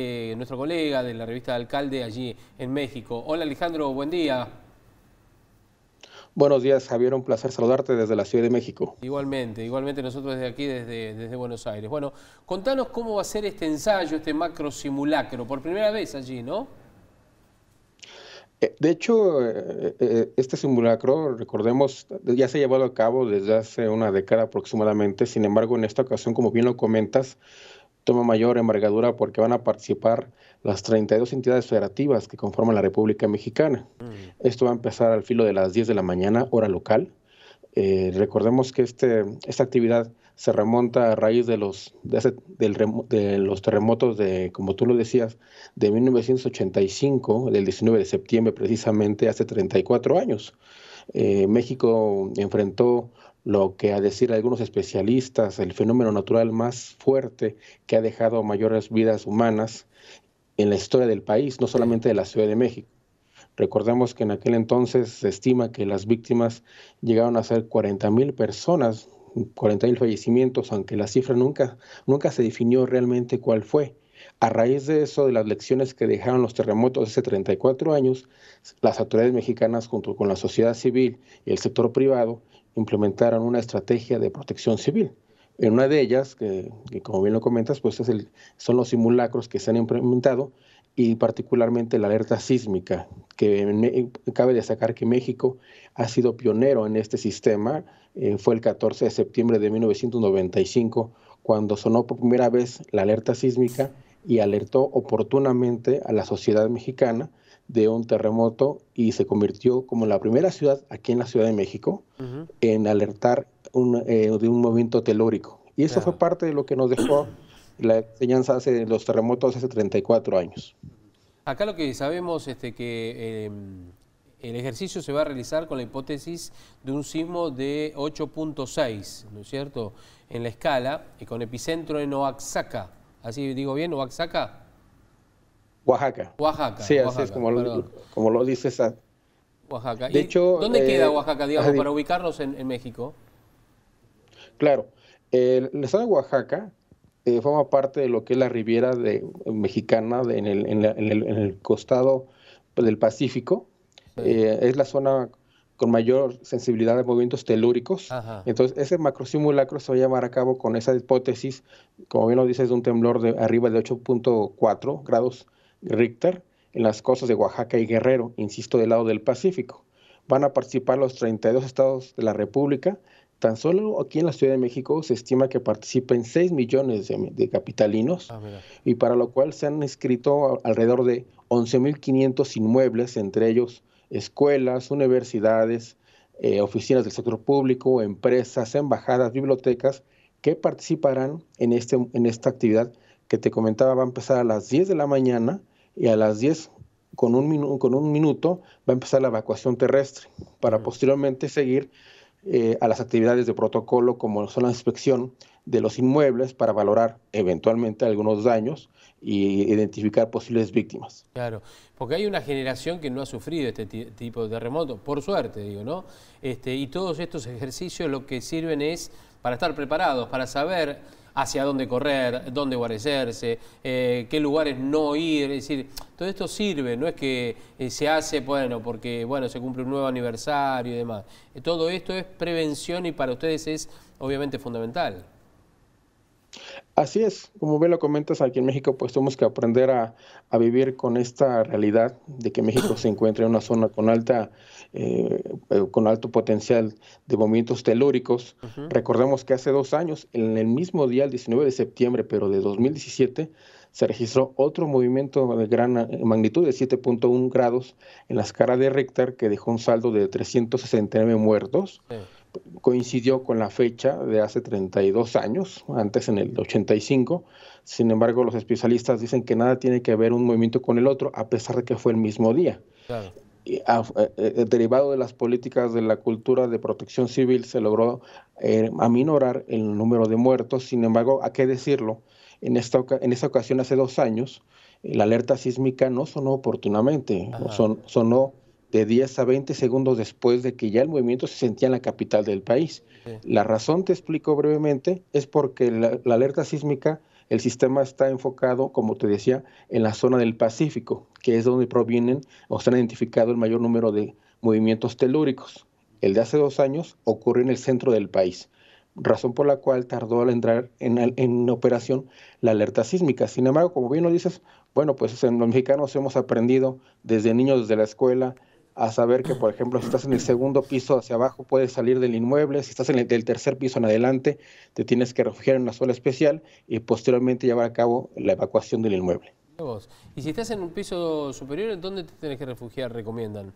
Eh, nuestro colega de la revista Alcalde allí en México. Hola Alejandro, buen día. Buenos días, Javier, un placer saludarte desde la Ciudad de México. Igualmente, igualmente nosotros desde aquí, desde, desde Buenos Aires. Bueno, contanos cómo va a ser este ensayo, este macro simulacro, por primera vez allí, ¿no? Eh, de hecho, eh, este simulacro, recordemos, ya se ha llevado a cabo desde hace una década aproximadamente, sin embargo, en esta ocasión, como bien lo comentas, toma mayor envergadura porque van a participar las 32 entidades federativas que conforman la República Mexicana. Mm. Esto va a empezar al filo de las 10 de la mañana, hora local. Eh, recordemos que este, esta actividad se remonta a raíz de los, de, los terremotos de, como tú lo decías, de 1985, del 19 de septiembre precisamente, hace 34 años. Eh, México enfrentó lo que a decir algunos especialistas, el fenómeno natural más fuerte que ha dejado mayores vidas humanas en la historia del país, no solamente de la Ciudad de México. Recordemos que en aquel entonces se estima que las víctimas llegaron a ser mil personas, mil fallecimientos, aunque la cifra nunca, nunca se definió realmente cuál fue. A raíz de eso, de las lecciones que dejaron los terremotos hace 34 años, las autoridades mexicanas, junto con la sociedad civil y el sector privado, implementaron una estrategia de protección civil. En una de ellas, que, como bien lo comentas, pues son los simulacros que se han implementado y particularmente la alerta sísmica, que cabe destacar que México ha sido pionero en este sistema. Eh, fue el 14 de septiembre de 1995 cuando sonó por primera vez la alerta sísmica y alertó oportunamente a la sociedad mexicana de un terremoto y se convirtió como la primera ciudad aquí en la Ciudad de México en alertar eh, de un movimiento telúrico. Y eso fue parte de lo que nos dejó la enseñanza de los terremotos hace 34 años. Acá lo que sabemos este que em, el ejercicio se va a realizar con la hipótesis de un sismo de 8.6, ¿no es cierto?, en la escala y con epicentro en Oaxaca. ¿Así digo bien, Oaxaca? Oaxaca. Oaxaca. Sí, así es como lo, dice esa. Oaxaca. De hecho, ¿Dónde queda eh, Oaxaca, digamos, para ubicarnos en, México? Claro. El, estado de Oaxaca eh, forma parte de lo que es la Riviera de, eh, mexicana en, el, costado pues, del Pacífico. es la zona con mayor sensibilidad de movimientos telúricos. Entonces, ese macrosimulacro se va a llevar a cabo con esa hipótesis, como bien lo dices, de un temblor de arriba de 8.4 grados Richter en las costas de Oaxaca y Guerrero, insisto, del lado del Pacífico. Van a participar los 32 estados de la República. Tan solo aquí en la Ciudad de México se estima que participen 6 millones de, capitalinos ah, y para lo cual se han inscrito alrededor de 11.500 inmuebles, entre ellos escuelas, universidades, eh, oficinas del sector público, empresas, embajadas, bibliotecas, que participarán en, este, en esta actividad que te comentaba va a empezar a las 10 de la mañana y a las 10 con un, con un minuto va a empezar la evacuación terrestre para posteriormente seguir eh, a las actividades de protocolo como son la inspección de los inmuebles para valorar eventualmente algunos daños y identificar posibles víctimas. Claro, porque hay una generación que no ha sufrido este tipo de terremoto, por suerte digo, ¿no? Este, y todos estos ejercicios lo que sirven es para estar preparados, para saber hacia dónde correr, dónde guarecerse, eh, qué lugares no ir, es decir, todo esto sirve, no es que eh, se hace, bueno, porque bueno, se cumple un nuevo aniversario y demás. Eh, todo esto es prevención y para ustedes es obviamente fundamental. Así es, como bien lo comentas, aquí en México pues tenemos que aprender a, vivir con esta realidad de que México se encuentra en una zona con alta, eh, eh, con alto potencial de movimientos telúricos. Recordemos que hace dos años, en el mismo día, el 19 de septiembre, pero de 2017, se registró otro movimiento de gran eh, magnitud de 7.1 grados en la escala de Richter que dejó un saldo de 369 muertos coincidió con la fecha de hace 32 años, antes en el 85. Sin embargo, los especialistas dicen que nada tiene que ver un movimiento con el otro, a pesar de que fue el mismo día. Ah, eh, eh, derivado de las políticas de la cultura de protección civil, se logró eh, aminorar el número de muertos. Sin embargo, ¿a qué decirlo? En esta, en ocasión, hace dos años, la alerta sísmica no sonó oportunamente, sonó de 10 a 20 segundos después de que ya el movimiento se sentía en la capital del país. La razón, te explico brevemente, es porque la, alerta sísmica, el sistema está enfocado, como te decía, en la zona del Pacífico, que es donde provienen o se han identificado el mayor número de movimientos telúricos. El de hace dos años ocurrió en el centro del país, razón por la cual tardó al entrar en, en operación la alerta sísmica. Sin embargo, como bien lo dices, bueno, pues los mexicanos hemos aprendido desde niños, desde la escuela, a saber que, por ejemplo, si estás en el segundo piso hacia abajo, puedes salir del inmueble, si estás en el tercer piso en adelante, te tienes que refugiar en una zona especial y posteriormente llevar a cabo la evacuación del inmueble. Y si estás en un piso superior, ¿en dónde te tienes que refugiar? Recomiendan.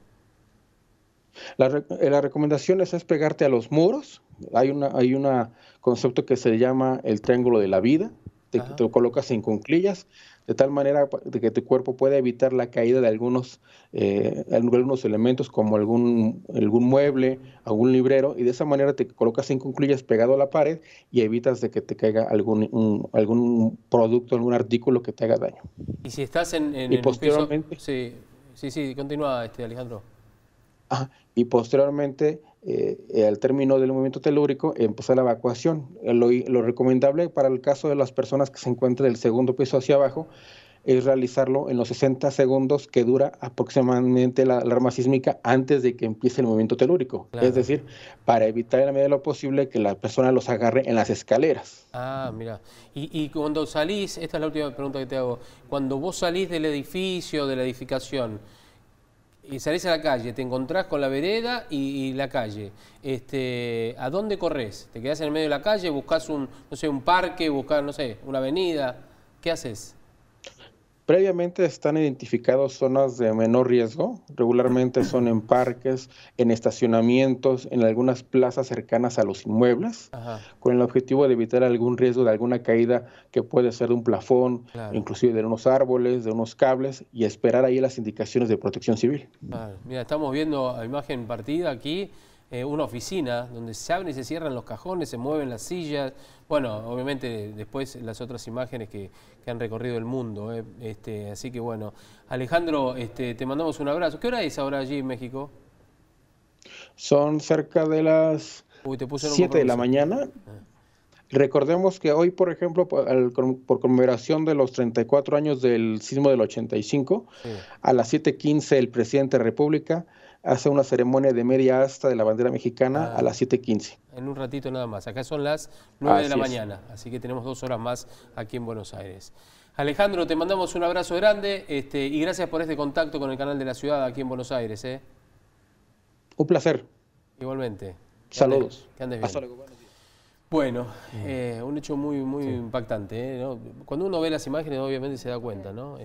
La, eh, la, recomendación es, pegarte a los muros. Hay un hay una concepto que se llama el triángulo de la vida. Te, te colocas en cunclillas, de tal manera de que tu cuerpo pueda evitar la caída de algunos, eh, algunos elementos como algún, algún mueble, algún librero, y de esa manera te colocas en concluyas pegado a la pared y evitas de que te caiga algún, algún producto, algún artículo que te haga daño. Y si estás en, y posteriormente, sí, sí, sí, continúa este Alejandro. y posteriormente eh, eh, al término del movimiento telúrico, empezó la evacuación. Eh, lo, recomendable para el caso de las personas que se encuentran del segundo piso hacia abajo es realizarlo en los 60 segundos que dura aproximadamente la alarma sísmica antes de que empiece el movimiento telúrico. Es decir, para evitar en la medida de lo posible que la persona los agarre en las escaleras. Ah, mira. y cuando salís, esta es la última pregunta que te hago, cuando vos salís del edificio, de la edificación, y salís a la calle, te encontrás con la vereda y, la calle. Este, ¿A dónde corres? ¿Te quedás en el medio de la calle? ¿Buscas un, no sé, un parque? ¿Buscas, no sé, una avenida? ¿Qué haces? Previamente están identificadas zonas de menor riesgo, regularmente son en parques, en estacionamientos, en algunas plazas cercanas a los inmuebles, con el objetivo de evitar algún riesgo de alguna caída que puede ser de un plafón, inclusive de unos árboles, de unos cables, y esperar ahí las indicaciones de protección civil. Mira, estamos viendo la imagen partida aquí eh, una oficina donde se abren y se cierran los cajones, se mueven las sillas. Bueno, obviamente después las otras imágenes que, han recorrido el mundo. Eh. Este, así que bueno, Alejandro, este, te mandamos un abrazo. ¿Qué hora es ahora allí en México? Son cerca de las 7 de la mañana. Ah. Recordemos que hoy, por ejemplo, por, conmemoración de los 34 años del sismo del 85, a las 7.15 el presidente de la República hace una ceremonia de media asta de la bandera mexicana a ah. las 7.15. En un ratito nada más. Acá son las 9 de la mañana, así que tenemos dos horas más aquí en Buenos Aires. Alejandro, te mandamos un abrazo grande este, y gracias por este contacto con el canal de la ciudad aquí en Buenos Aires. ¿eh? Un placer. Igualmente. Saludos. Que andes, bien. Bueno, mm. eh, un hecho muy, muy impactante. ¿eh? Cuando uno ve las imágenes, obviamente se da cuenta, ¿no?